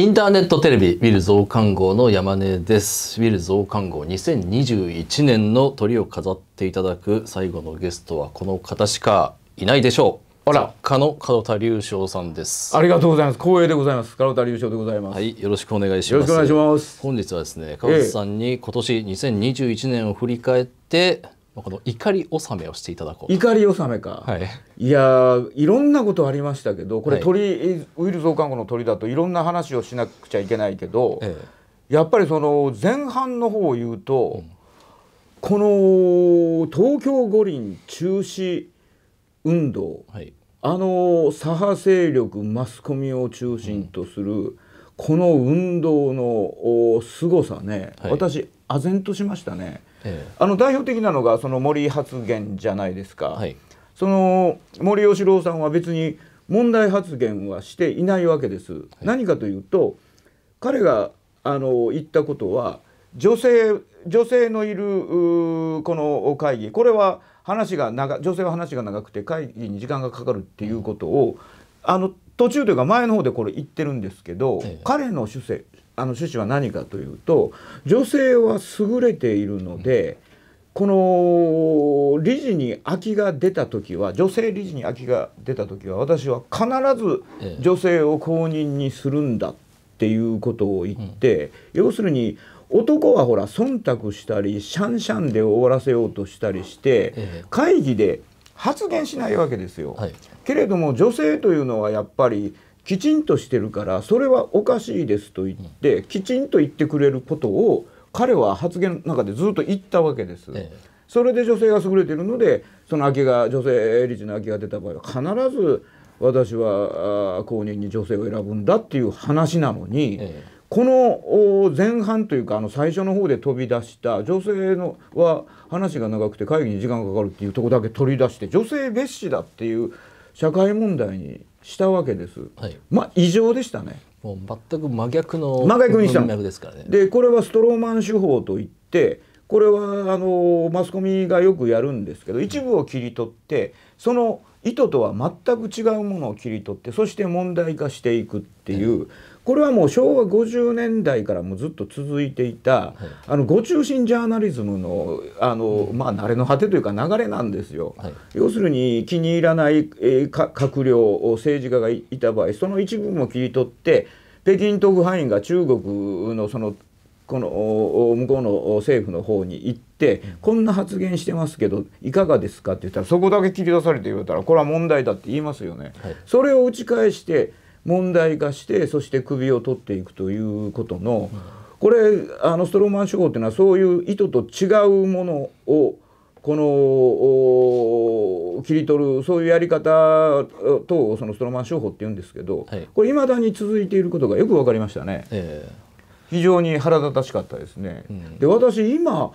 インターネットテレビウィル増刊号の山根です。ウィル増刊号2021年の鳥を飾っていただく最後のゲストはこの方しかいないでしょう。あら、加の門田隆翔さんです。ありがとうございます。光栄でございます。門田隆翔でございます。はい、よろしくお願いします。よろしくお願いします。本日はですね、加藤さんに今年2021年を振り返って。この怒り納めをしていただこう怒り納めか、はい、いやいろんなことありましたけどこれ鳥、はい、ウイルス増刊後の鳥だといろんな話をしなくちゃいけないけど、ええ、やっぱりその前半の方を言うと、うん、この東京五輪中止運動、はい、あの左派勢力マスコミを中心とする、うん、この運動のすごさね、はい、私唖然としましたね。ええ、あの代表的なのがその森発言じゃないですか、はい、その森喜朗さんは別に問題発言はしていないわけです、はい、何かというと彼があの言ったことは女性女性のいるこの会議これは話が長女性は話が長くて会議に時間がかかるっていうことを、うん、あの途中というか前の方でこれ言ってるんですけど、ええ、彼の主政あの趣旨は何かというと女性は優れているので、この理事に空きが出た時は女性理事に空きが出た時は私は必ず女性を公認にするんだっていうことを言って、要するに男はほら忖度したりシャンシャンで終わらせようとしたりして会議で発言しないわけですよ。けれども女性というのはやっぱりきちんとしてるからそれはおかしいですと言ってきちんと言ってくれることを彼は発言の中でずっと言ったわけです。それで女性が優れているのでその空きが女性理事の空きが出た場合は必ず私は後任に女性を選ぶんだっていう話なのに、この前半というかあの最初の方で飛び出した女性のは話が長くて会議に時間がかかるっていうとこだけ取り出して女性蔑視だっていう社会問題にしたわけです、はい、まあ異常でしたねもう全く真逆の真逆にしたですからねでこれはストローマン手法といってこれはあのマスコミがよくやるんですけど一部を切り取ってその意図とは全く違うものを切り取ってそして問題化していくっていう、これはもう昭和50年代からもずっと続いていた、はい、あのご中心ジャーナリズムのあの、まあ、慣れの果てというか流れなんですよ。はい、要するに気に入らない、えー、閣僚政治家がいた場合その一部も切り取って北京特派員が中国のそのこの向こうの政府の方に行ってこんな発言してますけどいかがですかって言ったらそこだけ切り出されて言われたらこれは問題だって言いますよね。はい、それを打ち返して問題化してそして首を取っていくということの、これあのストローマン手法というのはそういう意図と違うものをこの切り取るそういうやり方とそのストローマン商法って言うんですけど、はい、これいまだに続いていることがよく分かりましたね、えー、非常に腹立たしかったですね。うん、で私今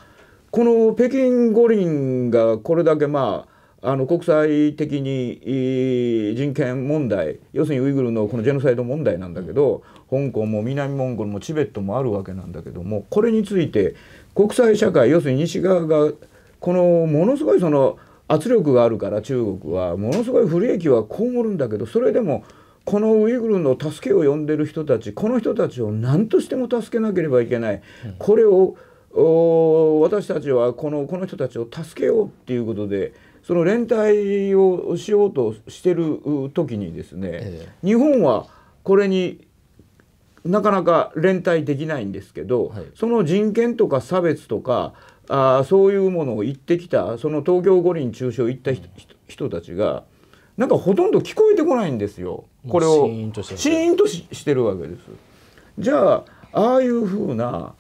この北京五輪がこれだけまああの国際的に人権問題要するにウイグルのこのジェノサイド問題なんだけど、うん、香港も南モンゴルもチベットもあるわけなんだけどもこれについて国際社会要するに西側がこのものすごいその圧力があるから中国はものすごい不利益は被るんだけどそれでもこのウイグルの助けを呼んでる人たちこの人たちを何としても助けなければいけない。うん、これを私たちはこのこの人たちを助けようっていうことでその連帯をしようとしてる時にですね、ええ、日本はこれになかなか連帯できないんですけど、はい、その人権とか差別とかあそういうものを言ってきたその東京五輪中止を言った、うん、人たちがなんかほとんど聞こえてこないんですよこれをシーンとしてるわけです。じゃあああいうふうな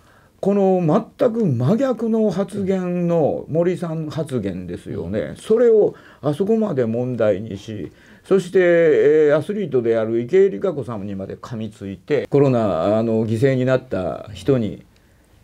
この全く真逆の発言の森さん発言ですよね、それをあそこまで問題にしそして、えアスリートである池江璃花子さんにまで噛みついてコロナあの犠牲になった人に、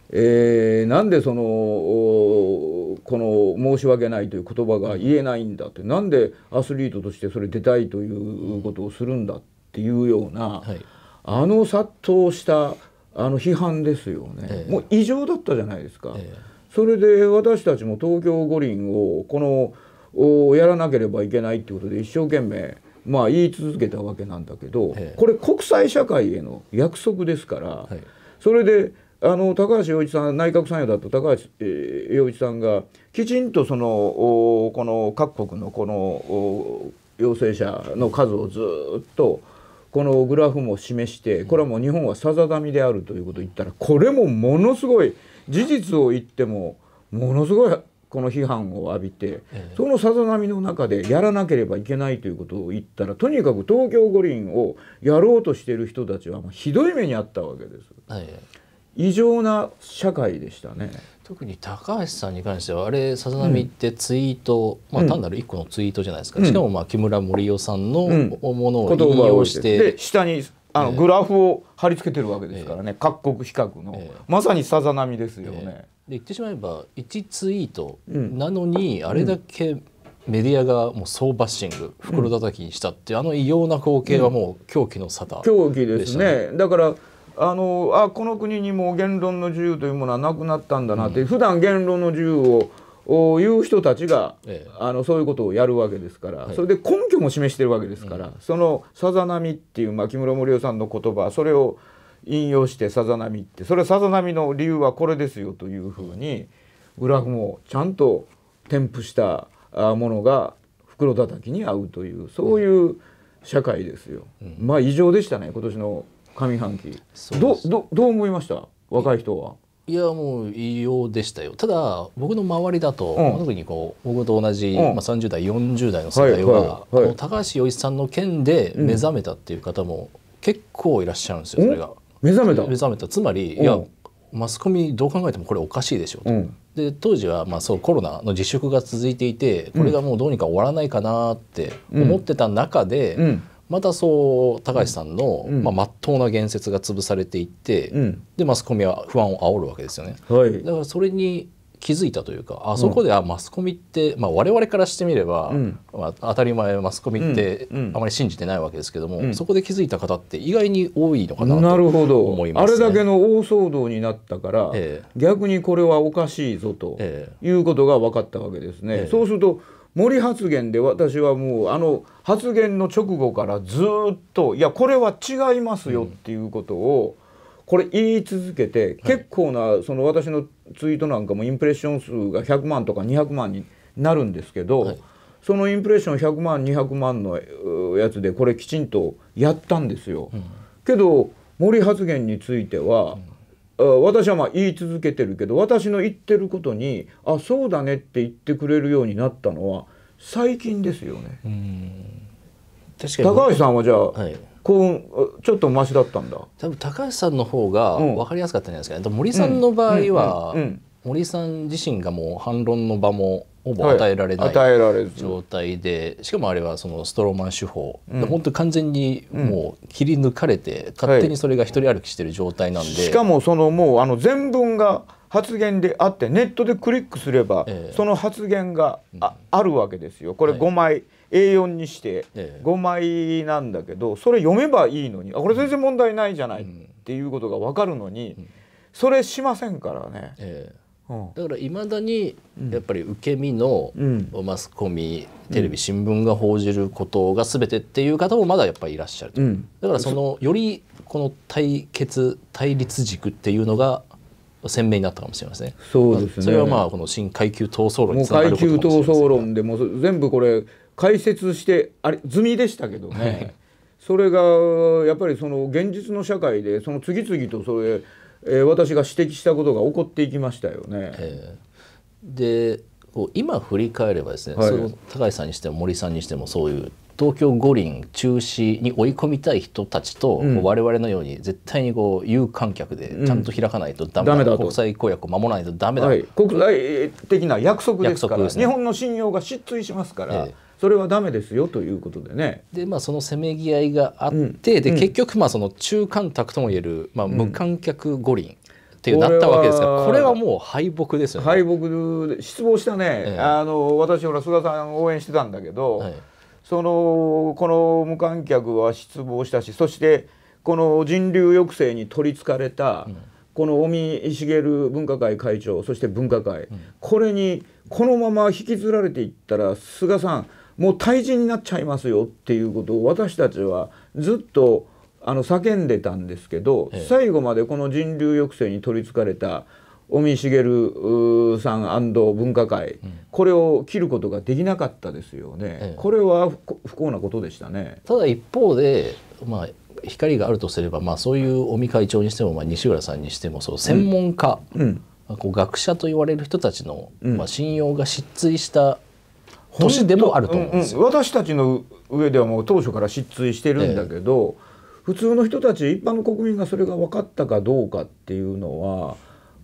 えー、なんでそのこの申し訳ないという言葉が言えないんだってなんでアスリートとしてそれ出たいということをするんだっていうような、はい、あの殺到した。あの批判ですよね、ええ、もう異常だったじゃないですか、え、それで私たちも東京五輪をこのやらなければいけないってことで一生懸命まあ言い続けたわけなんだけど、これ国際社会への約束ですから、それであの高橋洋一さん内閣参与だと高橋、えー、洋一さんがきちんとそのおこの各国のこの陽性者の数をずっとこのグラフも示してこれはもう日本はさざ波であるということを言ったらこれもものすごい事実を言ってもものすごいこの批判を浴びて、そのさざ波の中でやらなければいけないということを言ったらとにかく東京五輪をやろうとしている人たちはもうひどい目にあったわけです。異常な社会でしたね特に高橋さんに関してはあれさざ波ってツイート、うん、まあ、単なる一個のツイートじゃないですか、うん、しかもまあ木村盛夫さんのものを引用して、うん、下にあのグラフを貼り付けてるわけですからね、えー、各国比較の、えー、まさにさざ波ですよね。えー、で言ってしまえば1ツイートなのにあれだけ、メディアがもう総バッシング袋叩きにしたって、うあの異様な光景はもう狂気の沙汰、ね、狂気ですねだからあのあこの国にも言論の自由というものはなくなったんだなって、うん、普段言論の自由を言う人たちが、ええ、あのそういうことをやるわけですから、はい、それで根拠も示してるわけですから、うん、その「さざ波」っていう木村盛夫さんの言葉それを引用して「さざ波」ってそれはさざ波の理由はこれですよというふうにグラフもちゃんと添付したものが袋叩きに合うというそういう社会ですよ。うん、まあ異常でしたね今年の上半期どどどう思いました若い人はいやもう異様でしたよただ僕の周りだと、うん、特にこう僕と同じ、うん、まあ、30代40代の世代は,、はいはいはい、高橋洋一さんの件で目覚めたっていう方も結構いらっしゃるんですよ、うん、それが。目覚めた目覚めたつまり、いやマスコミどう考えてもこれおかしいでしょと、うん、で当時はまあそうコロナの自粛が続いていてこれがもうどうにか終わらないかなって思ってた中で、うん、またそう高橋さんの、うん、まあ、真っ当な言説が潰されていって、うん、でマスコミは不安を煽るわけですよね、はい、だからそれに気づいたというかあそこで、あマスコミって、まあ、我々からしてみれば、まあ、当たり前マスコミってあまり信じてないわけですけども、そこで気づいた方って意外に多いのかなと思います、ね、あれだけの大騒動になったから、ええ、逆にこれはおかしいぞということが分かったわけですね。え、そうすると森発言で私はもうあの発言の直後からずっといやこれは違いますよっていうことを、これ言い続けて、結構なその私のツイートなんかもインプレッション数が100万とか200万になるんですけど、はい、そのインプレッション100万200万のやつでこれきちんとやったんですよ。うん、けど森発言については、私はまあ言い続けてるけど私の言ってることに「あそうだね」って言ってくれるようになったのは最近ですよね。高橋さんはじゃあ、はい、幸運ちょっとマシだったんだ多分高橋さんの方が分かりやすかったんじゃないですかね、うん、森さんの場合は、森さん自身がもう反論の場もほぼ与えられない、与えられ状態でしかもあれはそのストローマン手法、うん、本当に完全にもう切り抜かれて、勝手にそれが一人歩きしてる状態なんで、はい、しかもそのもうあの全文が発言であってネットでクリックすれば、その発言があうん、あるわけですよこれ5枚、はい A4 にして5枚なんだけど、それ読めばいいのにあこれ全然問題ないじゃないっていうことが分かるのに、それしませんからね。ええだからいまだにやっぱり受け身のマスコミ、うん、テレビ新聞が報じることが全てっていう方もまだやっぱりいらっしゃるうん、だからそのよりこの対決対立軸っていうのが鮮明になったかもしれません、そうですね、それはまあこの新階級闘争論につながる階級闘争論でも全部これ解説してあれ済みでしたけどね、はい、それがやっぱりその現実の社会でその次々とそれえー、私が指摘したことが起こっていきましたよね。えー、で今振り返ればですね、はい、その高橋さんにしても森さんにしてもそういう東京五輪中止に追い込みたい人たちと、うん、我々のように絶対にこう有観客でちゃんと開かないとダメだうん、だ国際公約を守らないとダメだ、はい、国際的な約束ですから日本の信用が失墜しますから。えそれはダメですよということでね。でまあそのせめぎ合いがあって、うん、で結局まあその中間卓ともいえる、まあ、無観客五輪、っていうなったわけですがこれはもう敗北ですよね敗北失望したね、ええ、あの私ほら菅さん応援してたんだけど、はい、そのこの無観客は失望したしそしてこの人流抑制に取りつかれた、うん、この尾身茂分科会会長そして分科会、うん、これにこのまま引きずられていったら菅さんもう退陣になっちゃいますよっていうことを私たちはずっとあの叫んでたんですけど、最後までこの人流抑制に取りつかれた尾身茂さん分科会、これを切ることができなかったですよね、これは不幸なことでしたね。ただ一方で、まあ光があるとすれば、まあ、そういう尾身会長にしても、まあ、西浦さんにしてもそう専門家、うんうん、こう学者と言われる人たちの、まあ、信用が失墜した年でもあると思うんですよ、うんうん、私たちの上ではもう当初から失墜してるんだけど、えー、普通の人たち一般の国民がそれが分かったかどうかっていうのは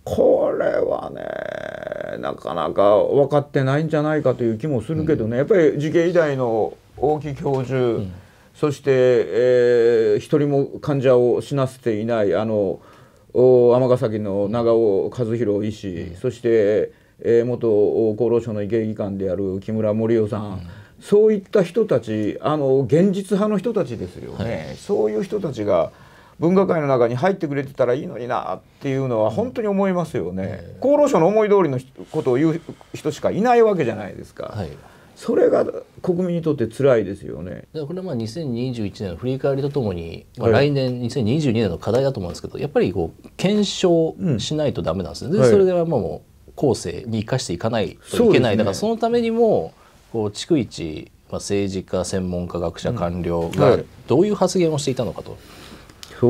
これはねなかなか分かってないんじゃないかという気もするけどね、うん、やっぱり事件以来の大木教授、うん、そして、えー、一人も患者を死なせていないあの尼崎の長尾和弘医師、うん、そしてえー、元厚労省の医見議官である木村盛夫さん、うん、そういった人たちあの現実派の人たちですよね、はい、そういう人たちが分科会の中に入ってくれてたらいいのになっていうのは本当に思いますよね、うん、厚労省の思い通りのことを言う人しかいないわけじゃないですか。はいそれが国民にとって辛いですよね。これはまあ2021年の振り返りとともに、まあ、来年2022年の課題だと思うんですけど、やっぱりこう検証しないとダメなんですね。はそれではもう後世に生かしていかないといけない、ね、だからそのためにもこう逐一、まあ、政治家専門家学者官僚がどういう発言をしていたのかと。うん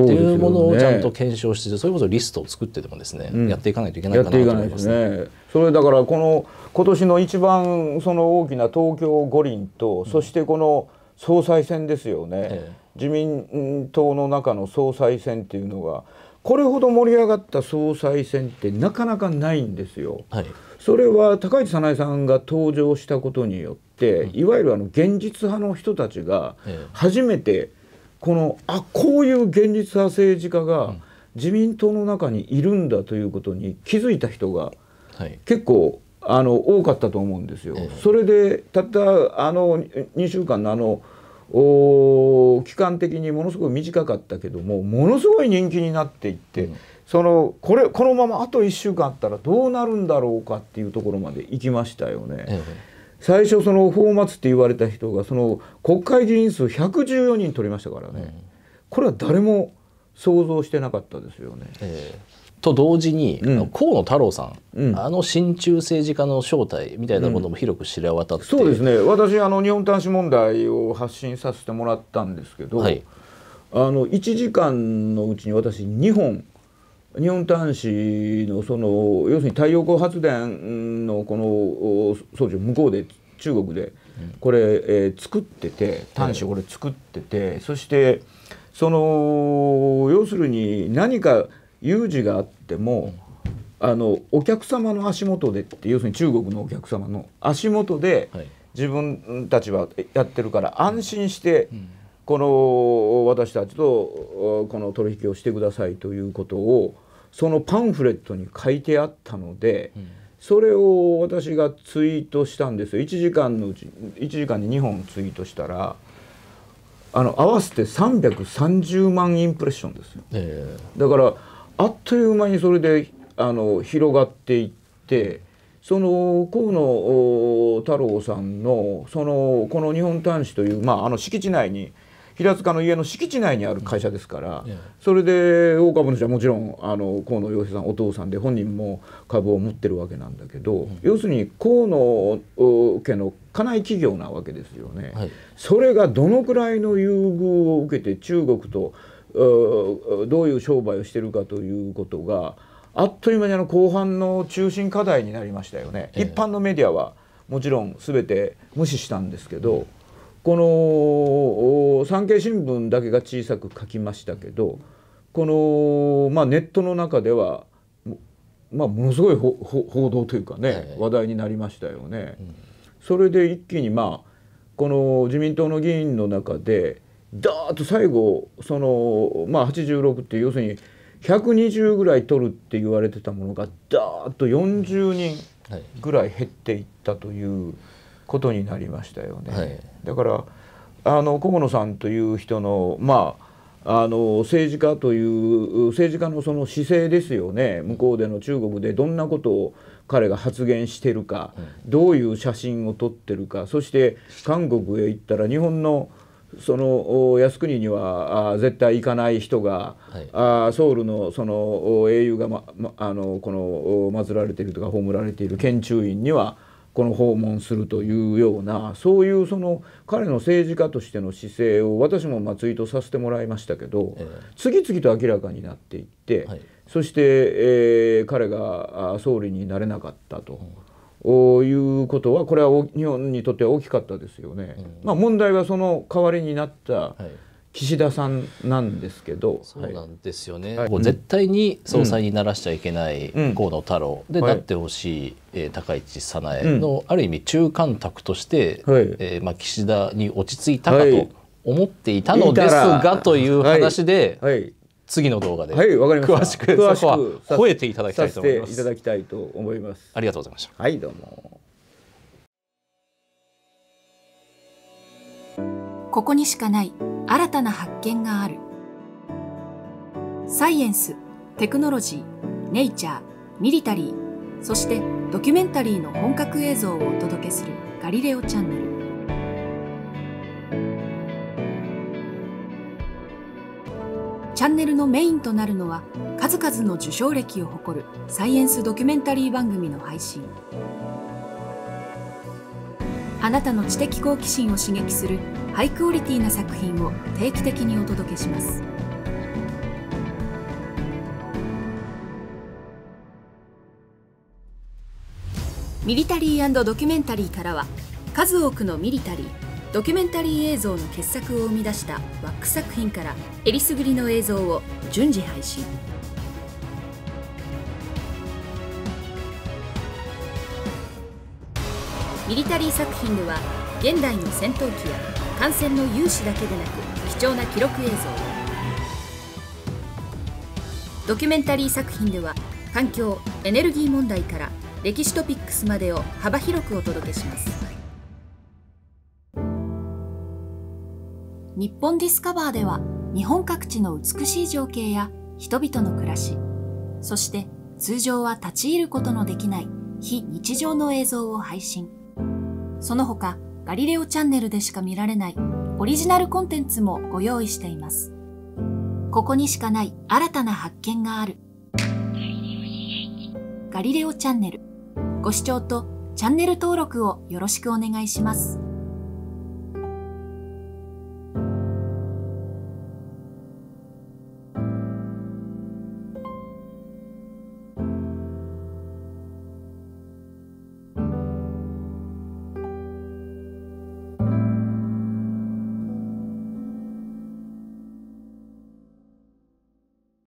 はい、っていうものをちゃんと検証してそれこそリストを作ってでもですね、うん、やっていかないといけないかなと思いますね。すねそれだからこの今年の一番その大きな東京五輪と、うん、そしてこの総裁選ですよね、ええ、自民党の中の総裁選っていうのがこれほど盛り上がった総裁選ってなかなかないんですよ。はい、それは高市早苗さんが登場したことによって、いわゆるあの現実派の人たちが初めてこのあこういう現実派政治家が自民党の中にいるんだということに気づいた人が結構、あの多かったと思うんですよ。それでたったあの2週間のあの期間的にものすごい短かったけどもものすごい人気になっていって、うん、そのこれこのままあと1週間あったらどうなるんだろうかっていうところまで行きましたよね。うん最初その宝末って言われた人がその国会議員数114人取りましたからね、うん、これは誰も想像してなかったですよね。えーと同時に、うん、河野太郎さん、うん、あの親中政治家の正体みたいなことも広く知れ渡って、うん、そうですね私あの日本端子問題を発信させてもらったんですけど、はい、あの1時間のうちに私2本日本端子のその要するに太陽光発電のこの装置を向こうで中国でこれ、えー、作ってて端子これ作ってて、はい、そしてその要するに何か有事があっても、あのお客様の足元でって要するに中国のお客様の足元で自分たちはやってるから安心して、この私たちとこの取引をしてくださいということをそのパンフレットに書いてあったので、それを私がツイートしたんですよ1時間のうち1時間に2本ツイートしたら。あの合わせて330万インプレッションですよ、だからあっという間にそれであの広がっていってその河野太郎さんのそのこの日本端子という、まあ、あの敷地内に平塚の家の敷地内にある会社ですから、それで大株主はもちろんあの河野洋平さんお父さんで本人も株を持ってるわけなんだけど、要するに河野家の家内企業なわけですよね、はい、それがどのくらいの優遇を受けて中国とどういう商売をしてるかということがあっという間にあの後半の中心課題になりましたよね。えー、一般のメディアはもちろん全て無視したんですけど、この産経新聞だけが小さく書きましたけどこの、まあ、ネットの中では、まあ、ものすごい報道というかね、話題になりましたよね。うん、それで一気に、まあ、この自民党の議員の中でダーッと最後そのまあ86って要するに120ぐらい取るって言われてたものがダーッと40人ぐらい減っていったということになりましたよね。はい、だからあの小野さんという人のまああの政治家という政治家のその姿勢ですよね向こうでの中国でどんなことを彼が発言してるか、どういう写真を撮ってるかそして韓国へ行ったら日本のその靖国には絶対行かない人が、はい、ソウルのその英雄が、ま、まあのこの祀られているとか葬られている県中院にはこの訪問するというようなそういうその彼の政治家としての姿勢を私もまあツイートさせてもらいましたけど、えー、次々と明らかになっていって、はい、そして、えー、彼が総理になれなかったと。うんいうことはこれは日本にとっては大きかったですよね。まあ、問題はその代わりになった、はい岸田さんなんですけど、そうなんですよね、はい、絶対に総裁にならしちゃいけない河野太郎、で、はなってほしい、えー、高市早苗の、ある意味中間択として、はい、えー、まあ、岸田に落ち着いたかと思っていたのですが、という話で、はい次の動画で詳しく、はい、そこは吠えていただきたいと思います。いただきたいと思います。ありがとうございました。はい、どうも。ここにしかない新たな発見がある。サイエンス、テクノロジー、ネイチャー、ミリタリー、そしてドキュメンタリーの本格映像をお届けするガリレオチャンネル。チャンネルのメインとなるのは数々の受賞歴を誇るサイエンスドキュメンタリー番組の配信あなたの知的好奇心を刺激するハイクオリティな作品を定期的にお届けしますミリタリードキュメンタリーからは数多くのミリタリードキュメンタリー映像の傑作を生み出したワック作品からえりすぐりの映像を順次配信ミリタリー作品では現代の戦闘機や艦船の有志だけでなく貴重な記録映像ドキュメンタリー作品では環境エネルギー問題から歴史トピックスまでを幅広くお届けします。日本ディスカバーでは日本各地の美しい情景や人々の暮らし、そして通常は立ち入ることのできない非日常の映像を配信。その他、ガリレオチャンネルでしか見られないオリジナルコンテンツもご用意しています。ここにしかない新たな発見がある。ガリレオチャンネル。ご視聴とチャンネル登録をよろしくお願いします。